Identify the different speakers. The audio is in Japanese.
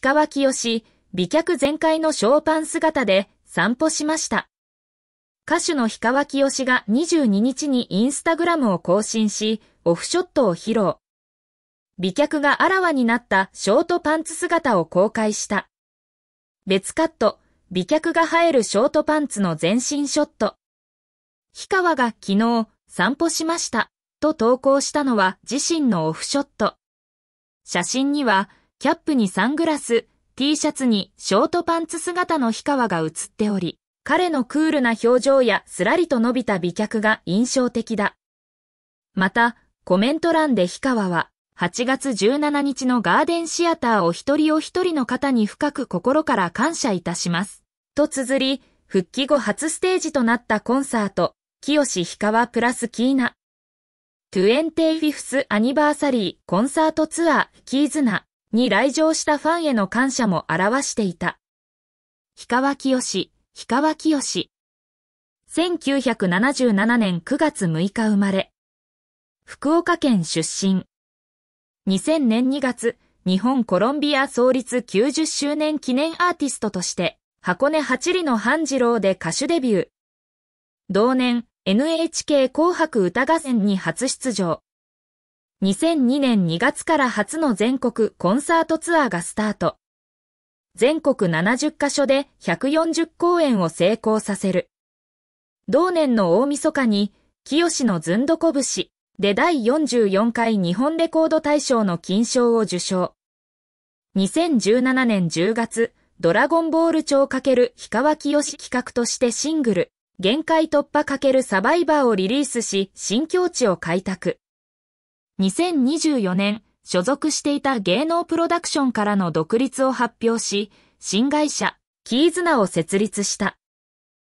Speaker 1: 氷川きよし、美脚全開のショーパン姿で散歩しました。歌手の氷川きよしが22日にインスタグラムを更新し、オフショットを披露。美脚があらわになったショートパンツ姿を公開した。別カット、美脚が映えるショートパンツの全身ショット。氷川が昨日散歩しましたと投稿したのは自身のオフショット。写真にはキャップにサングラス、T シャツにショートパンツ姿の氷川が映っており、彼のクールな表情やすらりと伸びた美脚が印象的だ。また、コメント欄で氷川は、8月17日のガーデンシアターお一人お一人の方に深く心から感謝いたします。と綴り、復帰後初ステージとなったコンサート、清志氷川プラスキーナ。25th アニバーサリーコンサートツアーキーズナ。に来場したファンへの感謝も表していた。氷川きよし、氷川きよし。1977年9月6日生まれ。福岡県出身。2000年2月、日本コロンビア創立90周年記念アーティストとして、箱根八里の半次郎で歌手デビュー。同年、NHK 紅白歌合戦に初出場。2002年2月から初の全国コンサートツアーがスタート。全国70カ所で140公演を成功させる。同年の大晦日に、清のずんどこぶしで第44回日本レコード大賞の金賞を受賞。2017年10月、ドラゴンボール超×氷川清よ企画としてシングル、限界突破×サバイバーをリリースし、新境地を開拓。2024年、所属していた芸能プロダクションからの独立を発表し、新会社、キーズナを設立した。